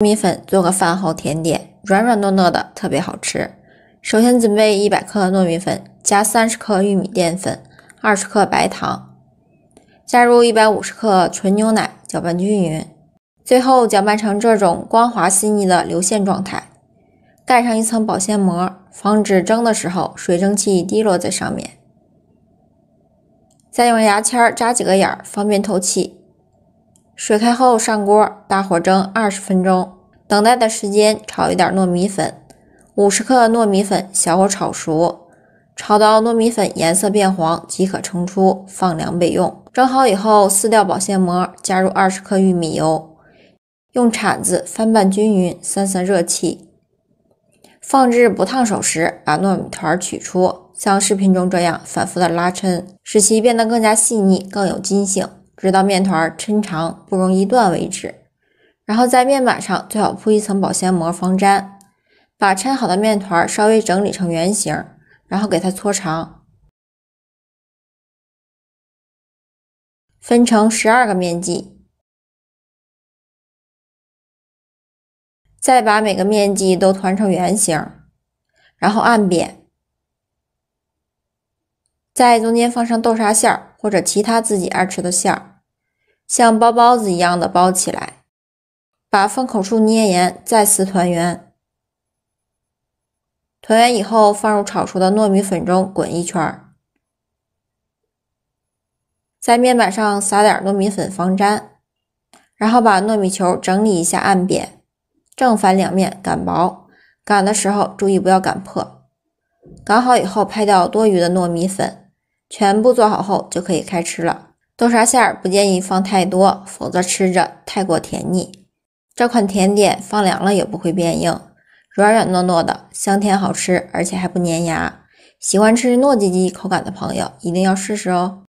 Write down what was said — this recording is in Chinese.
糯米粉做个饭后甜点，软软糯糯的，特别好吃。首先准备一百克糯米粉，加三十克玉米淀粉，二十克白糖，加入一百五十克纯牛奶，搅拌均匀，最后搅拌成这种光滑细腻的流线状态。盖上一层保鲜膜，防止蒸的时候水蒸气滴落在上面。再用牙签扎几个眼儿，方便透气。水开后上锅，大火蒸二十分钟。等待的时间，炒一点糯米粉，五十克糯米粉，小火炒熟，炒到糯米粉颜色变黄即可盛出，放凉备用。蒸好以后，撕掉保鲜膜，加入二十克玉米油，用铲子翻拌均匀，散散热气。放置不烫手时，把糯米团取出，像视频中这样反复的拉抻，使其变得更加细腻，更有筋性。直到面团抻长不容易断为止，然后在面板上最好铺一层保鲜膜防粘，把抻好的面团稍微整理成圆形，然后给它搓长，分成十二个面积，再把每个面积都团成圆形，然后按扁，在中间放上豆沙馅儿或者其他自己爱吃的馅儿。像包包子一样的包起来，把封口处捏严，再次团圆。团圆以后放入炒熟的糯米粉中滚一圈儿，在面板上撒点糯米粉防粘，然后把糯米球整理一下，按扁，正反两面擀薄，擀的时候注意不要擀破。擀好以后拍掉多余的糯米粉，全部做好后就可以开吃了。豆沙馅儿不建议放太多，否则吃着太过甜腻。这款甜点放凉了也不会变硬，软软糯糯的，香甜好吃，而且还不粘牙。喜欢吃糯叽叽口感的朋友一定要试试哦！